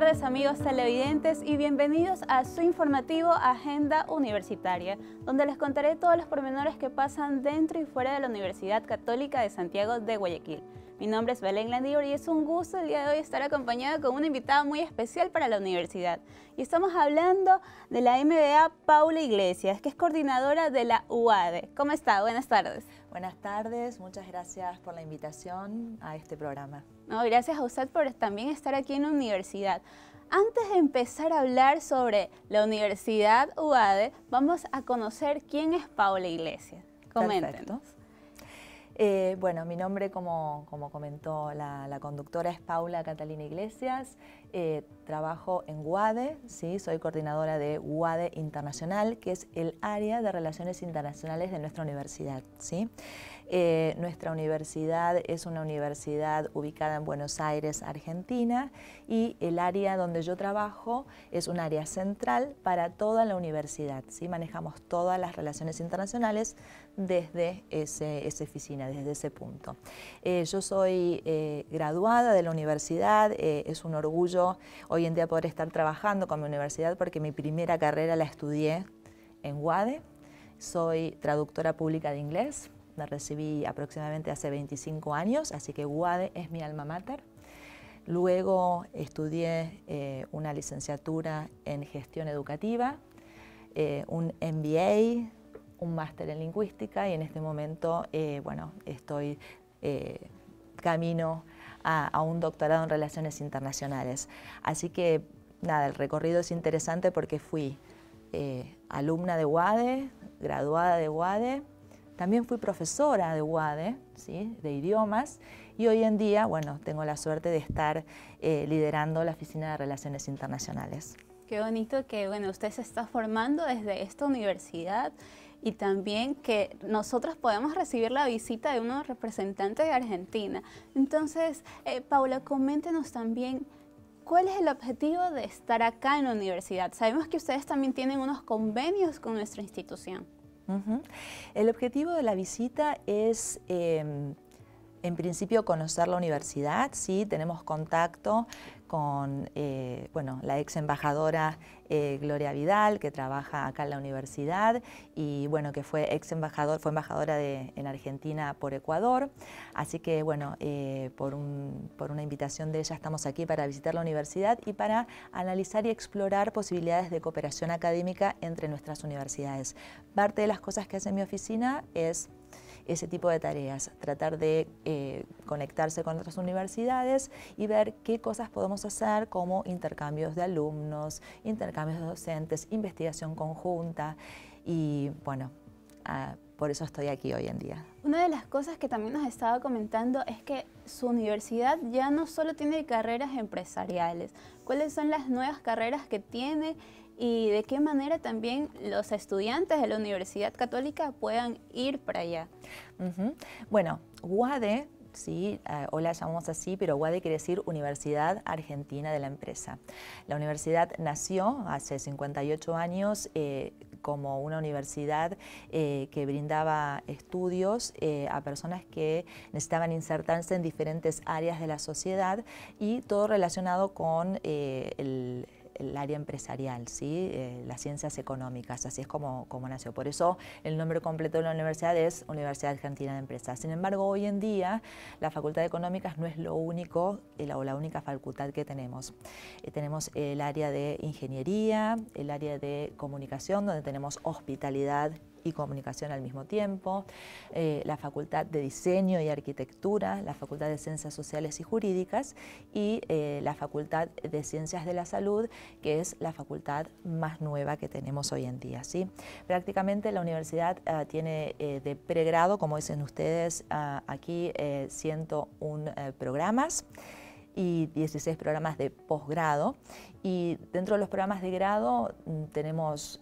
tardes amigos televidentes y bienvenidos a su informativo Agenda Universitaria, donde les contaré todos los pormenores que pasan dentro y fuera de la Universidad Católica de Santiago de Guayaquil. Mi nombre es Belén Landívar y es un gusto el día de hoy estar acompañada con una invitada muy especial para la universidad. Y estamos hablando de la MBA Paula Iglesias, que es coordinadora de la UADE. ¿Cómo está? Buenas tardes. Buenas tardes, muchas gracias por la invitación a este programa. No, gracias a usted por también estar aquí en la universidad. Antes de empezar a hablar sobre la Universidad UADE, vamos a conocer quién es Paula Iglesias. Coméntenos. Eh, bueno, mi nombre, como, comentó la, la, conductora, es Paula Catalina Iglesias. Eh, trabajo en UADE, ¿sí? soy coordinadora de UADE Internacional, que es el área de relaciones internacionales de nuestra universidad. ¿sí? Eh, nuestra universidad es una universidad ubicada en Buenos Aires, Argentina, y el área donde yo trabajo es un área central para toda la universidad. ¿sí? Manejamos todas las relaciones internacionales desde ese, esa oficina, desde ese punto. Eh, yo soy graduada de la universidad, es un orgullo hoy en día poder estar trabajando con mi universidad porque mi primera carrera la estudié en UADE. Soy traductora pública de inglés, la recibí aproximadamente hace 25 años, así que UADE es mi alma mater. Luego estudié eh, una licenciatura en gestión educativa, eh, un MBA, un máster en lingüística y en este momento, eh, bueno, estoy camino a, un doctorado en Relaciones Internacionales. Así que, nada, el recorrido es interesante porque fui eh, alumna de UADE, graduada de UADE, también fui profesora de UADE, ¿sí? de idiomas, y hoy en día, bueno, tengo la suerte de estar eh, liderando la Oficina de Relaciones Internacionales. Qué bonito que, bueno, usted se está formando desde esta universidad y también que nosotros podemos recibir la visita de unos representantes de Argentina. Entonces, eh, Paula, coméntenos también ¿cuál es el objetivo de estar acá en la universidad? Sabemos que ustedes también tienen unos convenios con nuestra institución. El objetivo de la visita es, em, en principio, conocer la universidad. Sí, tenemos contacto con eh, la ex embajadora eh, Gloria Vidal, que trabaja acá en la universidad y bueno, que fue ex embajador, fue embajadora en Argentina por Ecuador. Así que bueno, eh, por, por una invitación de ella estamos aquí para visitar la universidad y para analizar y explorar posibilidades de cooperación académica entre nuestras universidades. Parte de las cosas que hace mi oficina es ese tipo de tareas, tratar de eh, conectarse con otras universidades y ver qué cosas podemos hacer como intercambios de alumnos, intercambios de docentes, investigación conjunta y bueno, ah, por eso estoy aquí hoy en día. Una de las cosas que también nos estaba comentando es que su universidad ya no solo tiene carreras empresariales. ¿Cuáles son las nuevas carreras que tiene y de qué manera también los estudiantes de la Universidad Católica puedan ir para allá. Bueno, UADE ¿sí? Eh, o la llamamos así, pero UADE quiere decir Universidad Argentina de la Empresa. La universidad nació hace 58 años eh, como una universidad eh, que brindaba estudios a personas que necesitaban insertarse en diferentes áreas de la sociedad y todo relacionado con el el área empresarial, ¿sí? Eh, las ciencias económicas, así es como, como nació. Por eso el nombre completo de la universidad es Universidad Argentina de Empresas. Sin embargo, hoy en día la Facultad de Económicas no es lo único la, eh, o la única facultad que tenemos. Eh, tenemos el área de ingeniería, el área de comunicación, donde tenemos hospitalidad y comunicación al mismo tiempo, eh, la Facultad de Diseño y Arquitectura, la Facultad de Ciencias Sociales y Jurídicas y eh, la Facultad de Ciencias de la Salud, que es la facultad más nueva que tenemos hoy en día. ¿sí? Prácticamente la universidad eh, tiene de pregrado, como dicen ustedes, aquí 101 programas y 16 programas de posgrado. Y dentro de los programas de grado mm, tenemos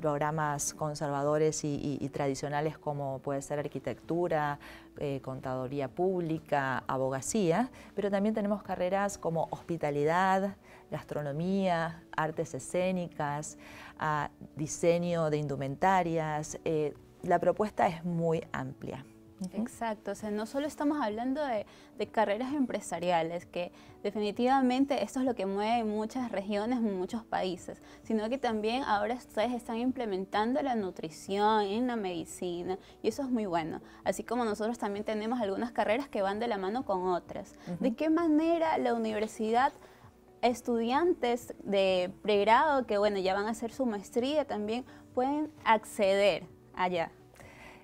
programas conservadores y, tradicionales como puede ser arquitectura, contadoría eh, contaduría pública, abogacía, pero también tenemos carreras como hospitalidad, gastronomía, artes escénicas, ah, diseño de indumentarias. Eh, la propuesta es muy amplia. Exacto, o sea, no solo estamos hablando de, carreras empresariales, que definitivamente esto es lo que mueve muchas regiones, muchos países, sino que también ahora ustedes están implementando la nutrición en la medicina y eso es muy bueno, así como nosotros también tenemos algunas carreras que van de la mano con otras. ¿De qué manera la universidad estudiantes de pregrado que bueno ya van a hacer su maestría también pueden acceder allá?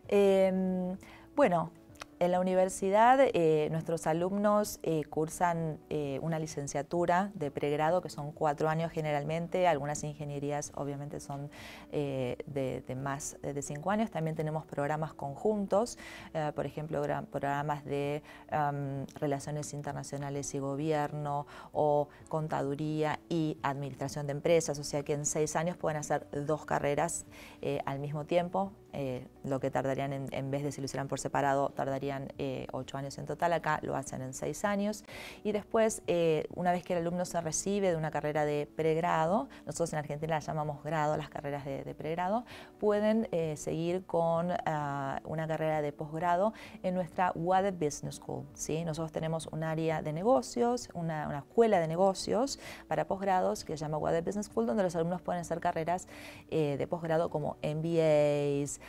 Eh, bueno, en la universidad eh, nuestros alumnos eh, cursan eh, una licenciatura de pregrado, que son cuatro años generalmente, algunas ingenierías obviamente son de, más de cinco años, también tenemos programas conjuntos, por ejemplo, programas de relaciones internacionales y gobierno o contaduría y administración de empresas, o sea que en seis años pueden hacer dos carreras al mismo tiempo, eh, lo que tardarían, en, vez de si lo hicieran por separado, tardarían eh, ocho años en total, acá lo hacen en seis años. Y después, eh, una vez que el alumno se recibe de una carrera de pregrado, nosotros en Argentina la llamamos grado, las carreras de, pregrado, pueden seguir con ah, una carrera de posgrado en nuestra WADE Business School. ¿sí? Nosotros tenemos un área de negocios, una, una escuela de negocios para posgrados que se llama WADE Business School, donde los alumnos pueden hacer carreras de posgrado como MBAs,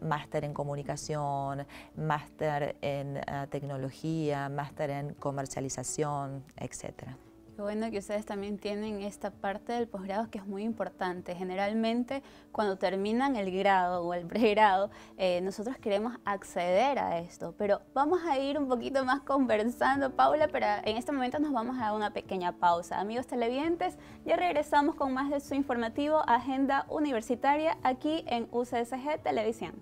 máster en comunicación, máster en eh, tecnología, máster en comercialización, etc. Qué bueno que ustedes también tienen esta parte del posgrado que es muy importante. Generalmente cuando terminan el grado o el pregrado, eh, nosotros queremos acceder a esto, pero vamos a ir un poquito más conversando, Paula, pero en este momento nos vamos a dar una pequeña pausa. Amigos televidentes, ya regresamos con más de su informativo Agenda Universitaria aquí en UCSG Televisión.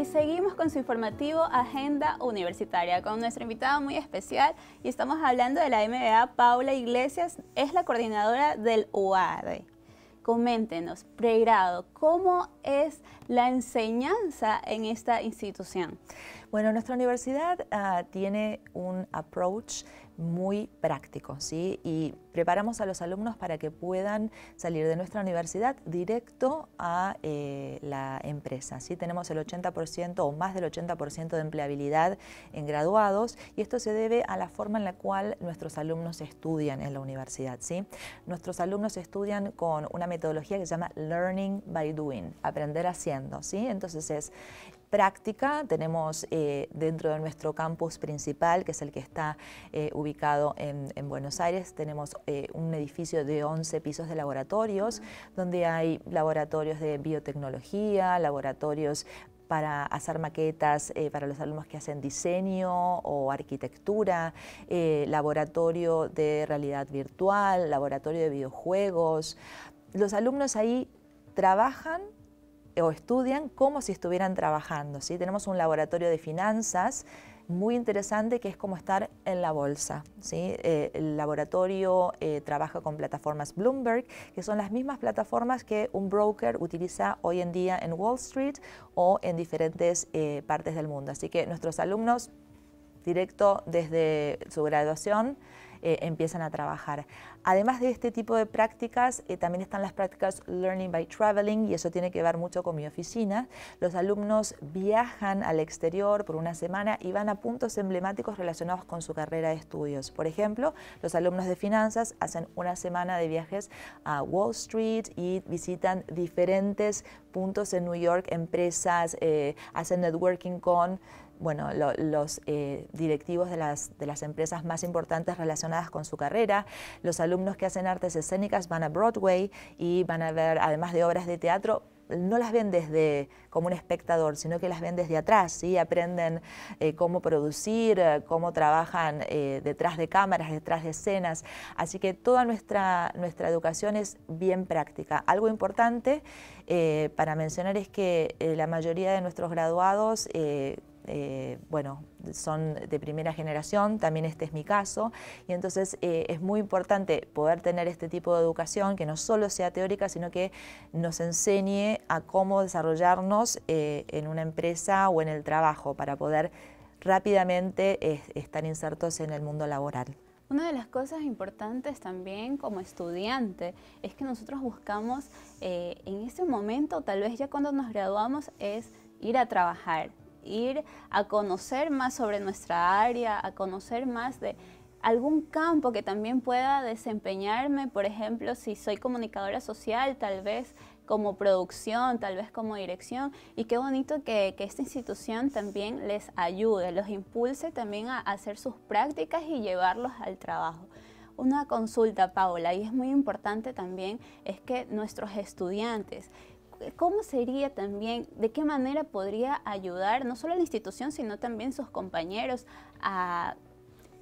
y seguimos con su informativo Agenda Universitaria con nuestro invitado muy especial y estamos hablando de la MBA Paula Iglesias, es la coordinadora del UAD. Coméntenos, pregrado, ¿cómo es la enseñanza en esta institución? Bueno, nuestra universidad ah, tiene un approach muy práctico, ¿sí? Y preparamos a los alumnos para que puedan salir de nuestra universidad directo a eh, la empresa, ¿sí? Tenemos el 80% o más del 80% de empleabilidad en graduados y esto se debe a la forma en la cual nuestros alumnos estudian en la universidad, ¿sí? Nuestros alumnos estudian con una metodología que se llama Learning by Doing, aprender haciendo, ¿sí? Entonces es práctica. Tenemos eh, dentro de nuestro campus principal, que es el que está eh, ubicado en, Buenos Aires, tenemos eh, un edificio de 11 pisos de laboratorios, donde hay laboratorios de biotecnología, laboratorios para hacer maquetas para los alumnos que hacen diseño o arquitectura, laboratorio de realidad virtual, laboratorio de videojuegos. Los alumnos ahí trabajan o estudian como si estuvieran trabajando. ¿sí? Tenemos un laboratorio de finanzas muy interesante que es como estar en la bolsa. ¿sí? Eh, el laboratorio eh, trabaja con plataformas Bloomberg, que son las mismas plataformas que un broker utiliza hoy en día en Wall Street o en diferentes eh, partes del mundo. Así que nuestros alumnos, directo desde su graduación, eh, empiezan a trabajar. Además de este tipo de prácticas, eh, también están las prácticas Learning by Traveling y eso tiene que ver mucho con mi oficina. Los alumnos viajan al exterior por una semana y van a puntos emblemáticos relacionados con su carrera de estudios. Por ejemplo, los alumnos de finanzas hacen una semana de viajes a Wall Street y visitan diferentes puntos en New York, empresas, eh, hacen networking con bueno, los eh, directivos de las, de las empresas más importantes relacionadas con su carrera. Los alumnos que hacen artes escénicas van a Broadway y van a ver, además de obras de teatro, no las ven desde como un espectador, sino que las ven desde atrás, y aprenden eh, cómo producir, eh, cómo trabajan detrás de cámaras, detrás de escenas. Así que toda nuestra, nuestra educación es bien práctica. Algo importante para mencionar es que la mayoría de nuestros graduados eh, bueno, son de primera generación, también este es mi caso, y entonces eh, es muy importante poder tener este tipo de educación que no solo sea teórica, sino que nos enseñe a cómo desarrollarnos eh, en una empresa o en el trabajo para poder rápidamente estar insertos en el mundo laboral. Una de las cosas importantes también como estudiante es que nosotros buscamos en este momento, tal vez ya cuando nos graduamos, es ir a trabajar ir a conocer más sobre nuestra área, a conocer más de algún campo que también pueda desempeñarme, por ejemplo, si soy comunicadora social, tal vez como producción, tal vez como dirección. Y qué bonito que, esta institución también les ayude, los impulse también a hacer sus prácticas y llevarlos al trabajo. Una consulta, Paola, y es muy importante también, es que nuestros estudiantes ¿cómo sería también, de qué manera podría ayudar no solo a la institución, sino también sus compañeros a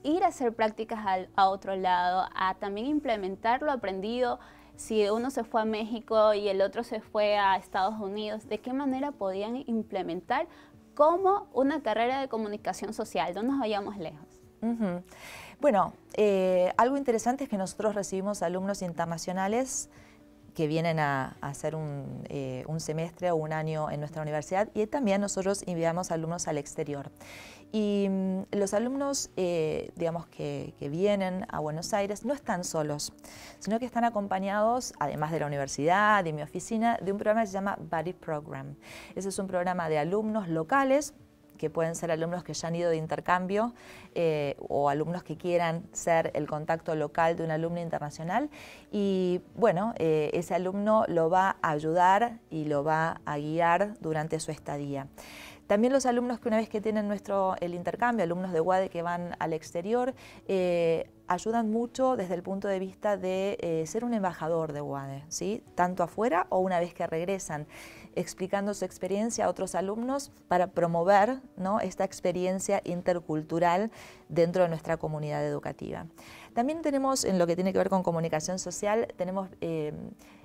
ir a hacer prácticas a otro lado, a también implementar lo aprendido? Si uno se fue a México y el otro se fue a Estados Unidos, ¿de qué manera podían implementar como una carrera de comunicación social? No nos vayamos lejos. Bueno, eh, algo interesante es que nosotros recibimos alumnos internacionales que vienen a, hacer eh, un, semestre o un año en nuestra universidad y también nosotros enviamos alumnos al exterior. Y mm, los alumnos, eh, digamos, que, que, vienen a Buenos Aires no están solos, sino que están acompañados, además de la universidad, de mi oficina, de un programa que se llama Buddy Program. Ese es un programa de alumnos locales que pueden ser alumnos que ya han ido de intercambio eh, o alumnos que quieran ser el contacto local de un alumno internacional. Y bueno, eh, ese alumno lo va a ayudar y lo va a guiar durante su estadía. También los alumnos que una vez que tienen nuestro, el intercambio, alumnos de UADE que van al exterior, eh, ayudan mucho desde el punto de vista de ser un embajador de UADE, ¿sí? tanto afuera o una vez que regresan explicando su experiencia a otros alumnos para promover esta experiencia intercultural dentro de nuestra comunidad educativa. También tenemos, en lo que tiene que ver con comunicación social, tenemos... Eh,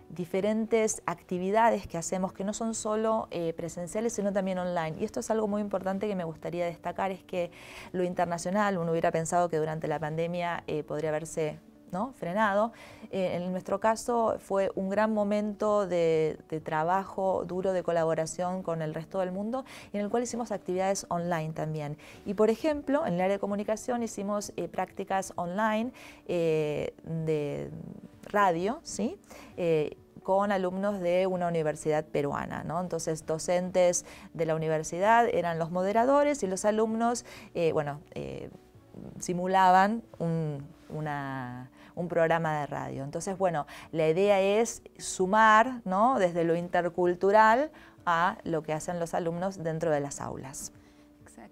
diferentes actividades que hacemos que no son solo eh, presenciales sino también online. Y esto es algo muy importante que me gustaría destacar, es que lo internacional, uno hubiera pensado que durante la pandemia eh, podría haberse frenado. Eh, en nuestro caso fue un gran momento de, trabajo duro, de colaboración con el resto del mundo, en el cual hicimos actividades online también. Y por ejemplo, en el área de comunicación hicimos eh, prácticas online eh, de radio, ¿sí? con alumnos de una universidad peruana. Entonces, docentes de la universidad eran los moderadores y los alumnos, bueno, simulaban una un programa de radio. Entonces, bueno, la idea es sumar ¿no? desde lo intercultural a lo que hacen los alumnos dentro de las aulas.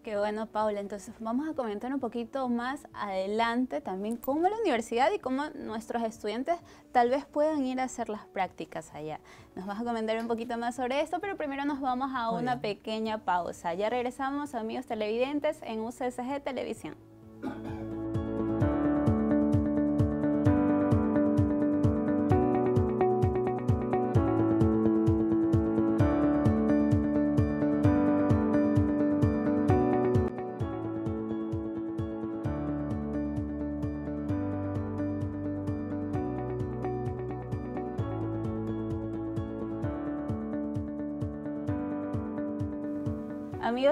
Qué bueno, Paula. Entonces vamos a comentar un poquito más adelante también cómo la universidad y cómo nuestros estudiantes tal vez puedan ir a hacer las prácticas allá. Nos vas a comentar un poquito más sobre esto, pero primero nos vamos a una pequeña pausa. Ya regresamos, amigos televidentes, en UCSG Televisión.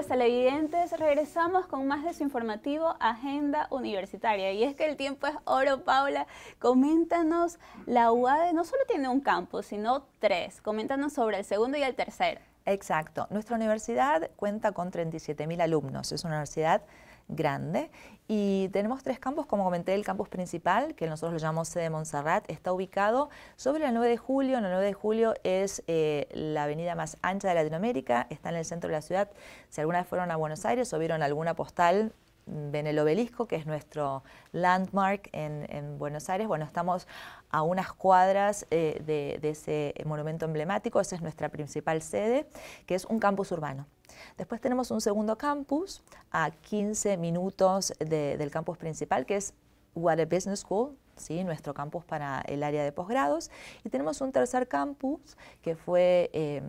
televidentes, regresamos con más de su informativo Agenda Universitaria. Y es que el tiempo es oro, Paula. Coméntanos, la UAD no solo tiene un campo, sino tres. Coméntanos sobre el segundo y el tercero. Exacto. Nuestra universidad cuenta con mil alumnos. Es una universidad grande. Y tenemos tres campos, como comenté, el campus principal, que nosotros lo llamamos sede Montserrat, está ubicado sobre la 9 de julio. el 9 de julio es eh, la avenida más ancha de Latinoamérica, está en el centro de la ciudad. Si alguna vez fueron a Buenos Aires o vieron alguna postal ven el obelisco, que es nuestro landmark en, Buenos Aires. Bueno, estamos a unas cuadras eh, de, ese monumento emblemático, esa es nuestra principal sede, que es un campus urbano. Después tenemos un segundo campus a 15 minutos del campus principal, que es What Business School, nuestro campus para el área de posgrados. Y tenemos un tercer campus que fue em,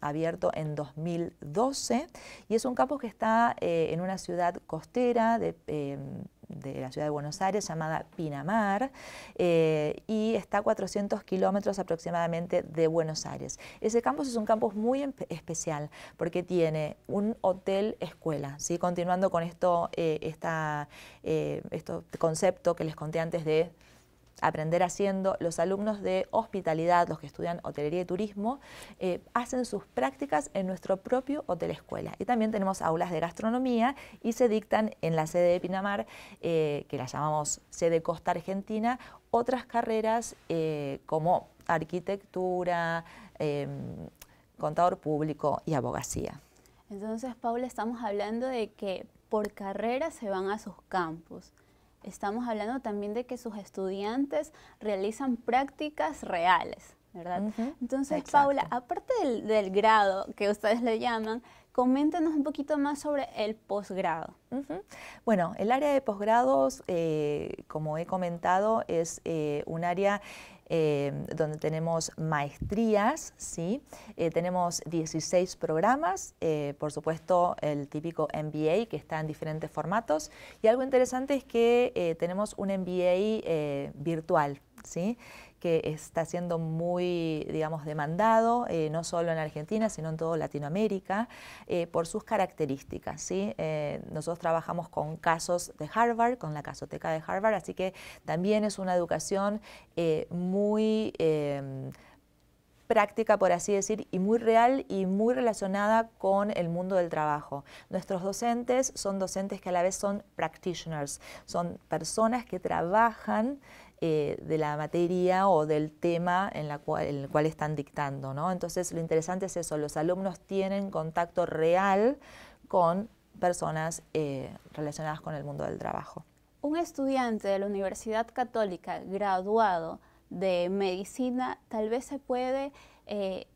abierto en 2012 y es un campus que está eh, en una ciudad costera em, de... la ciudad de Buenos Aires llamada Pinamar eh, y está a 400 kilómetros aproximadamente de Buenos Aires. Ese campus es un campus muy em, especial porque tiene un hotel escuela, continuando con esto, este concepto que les conté antes de aprender haciendo, los alumnos de hospitalidad, los que estudian hotelería y turismo, eh, hacen sus prácticas en nuestro propio hotel escuela. Y también tenemos aulas de gastronomía y se dictan en la sede de Pinamar, eh, que la llamamos sede Costa Argentina, otras carreras eh, como arquitectura, em, contador público y abogacía. Entonces, Paula, estamos hablando de que por carrera se van a sus campus estamos hablando también de que sus estudiantes realizan prácticas reales, ¿verdad? Entonces, Paula, aparte del, del grado que ustedes le llaman, Coméntenos un poquito más sobre el posgrado. Bueno, el área de posgrados, eh, como he comentado, es eh, un área eh, donde tenemos maestrías, ¿sí? tenemos 16 programas, por supuesto el típico MBA que está en diferentes formatos y algo interesante es que tenemos un MBA virtual, ¿sí? que está siendo muy, digamos, demandado, eh, no solo en Argentina, sino en toda Latinoamérica, eh, por sus características. ¿sí? Eh, nosotros trabajamos con casos de Harvard, con la casoteca de Harvard, así que también es una educación muy em, práctica, por así decir, y muy real y muy relacionada con el mundo del trabajo. Nuestros docentes son docentes que a la vez son practitioners, son personas que trabajan eh, de la materia o del tema en, el cual están dictando. ¿no? Entonces lo interesante es eso, los alumnos tienen contacto real con personas eh, relacionadas con el mundo del trabajo. Un estudiante de la Universidad Católica graduado de medicina tal vez se puede eh,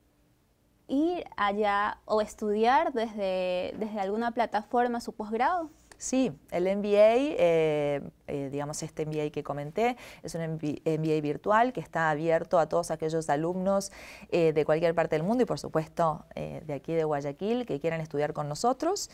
ir allá o estudiar desde alguna plataforma su posgrado. Sí, el MBA, eh, eh, digamos este MBA que comenté, es un MBA virtual que está abierto a todos aquellos alumnos eh, de cualquier parte del mundo y por supuesto de aquí de Guayaquil que quieran estudiar con nosotros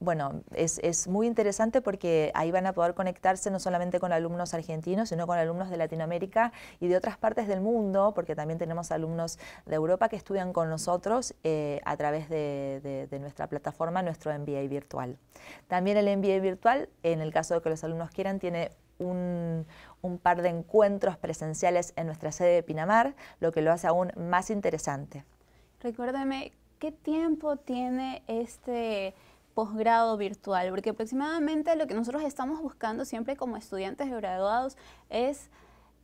bueno, es, muy interesante porque ahí van a poder conectarse no solamente con alumnos argentinos, sino con alumnos de Latinoamérica y de otras partes del mundo, porque también tenemos alumnos de Europa que estudian con nosotros eh, a través de, nuestra plataforma, nuestro MBA virtual. También el MBA virtual, en el caso de que los alumnos quieran, tiene un, un par de encuentros presenciales en nuestra sede de Pinamar, lo que lo hace aún más interesante. Recuérdame, ¿qué tiempo tiene este posgrado virtual, porque aproximadamente lo que nosotros estamos buscando siempre como estudiantes graduados es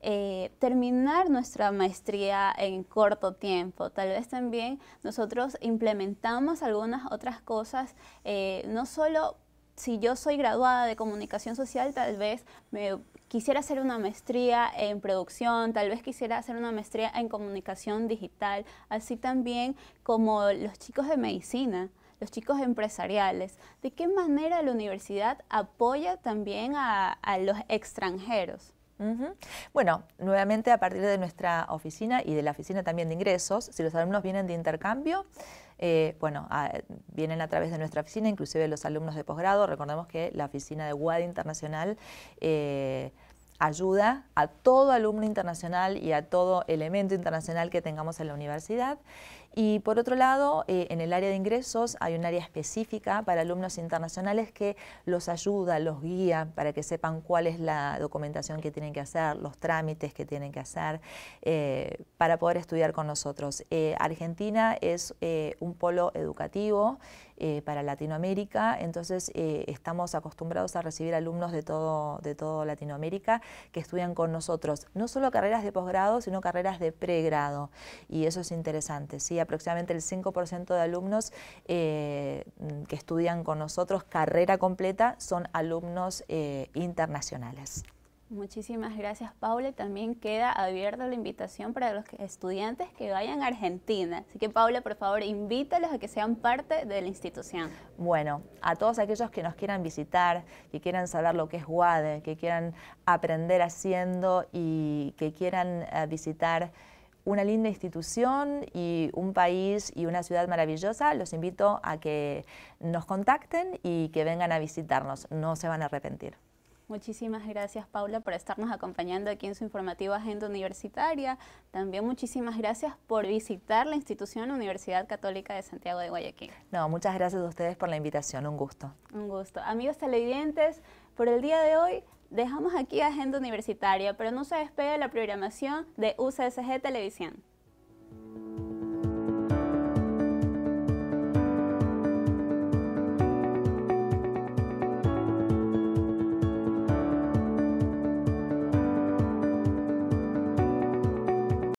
eh, terminar nuestra maestría en corto tiempo. Tal vez también nosotros implementamos algunas otras cosas, eh, no solo si yo soy graduada de comunicación social, tal vez me quisiera hacer una maestría en producción, tal vez quisiera hacer una maestría en comunicación digital, así también como los chicos de medicina los chicos empresariales, ¿de qué manera la universidad apoya también a, los extranjeros? Bueno, nuevamente a partir de nuestra oficina y de la oficina también de ingresos, si los alumnos vienen de intercambio, eh, bueno, vienen a través de nuestra oficina, inclusive los alumnos de posgrado, recordemos que la oficina de UAD Internacional... Eh, ayuda a todo alumno internacional y a todo elemento internacional que tengamos en la universidad. Y por otro lado, eh, en el área de ingresos hay un área específica para alumnos internacionales que los ayuda, los guía para que sepan cuál es la documentación que tienen que hacer, los trámites que tienen que hacer eh, para poder estudiar con nosotros. Eh, Argentina es un polo educativo para Latinoamérica, entonces estamos acostumbrados a recibir alumnos de todo, de todo Latinoamérica que estudian con nosotros, no solo carreras de posgrado, sino carreras de pregrado. Y eso es interesante, ¿sí? aproximadamente el 5% de alumnos eh, mm, que estudian con nosotros carrera completa, son alumnos eh, internacionales. Muchísimas gracias, Paula. También queda abierta la invitación para los estudiantes que vayan a Argentina. Así que, Paula, por favor, invítalos a que sean parte de la institución. Bueno, a todos aquellos que nos quieran visitar, que quieran saber lo que es WADE, que quieran aprender haciendo y que quieran eh, visitar una linda institución y un país y una ciudad maravillosa, los invito a que nos contacten y que vengan a visitarnos. No se van a arrepentir. Muchísimas gracias Paula por estarnos acompañando aquí en su informativa Agenda Universitaria. También muchísimas gracias por visitar la institución Universidad Católica de Santiago de Guayaquil. No, muchas gracias a ustedes por la invitación, un gusto. Un gusto. Amigos televidentes, por el día de hoy Dejamos aquí Agenda Universitaria, pero no se despegue la programación de UCSG Televisión.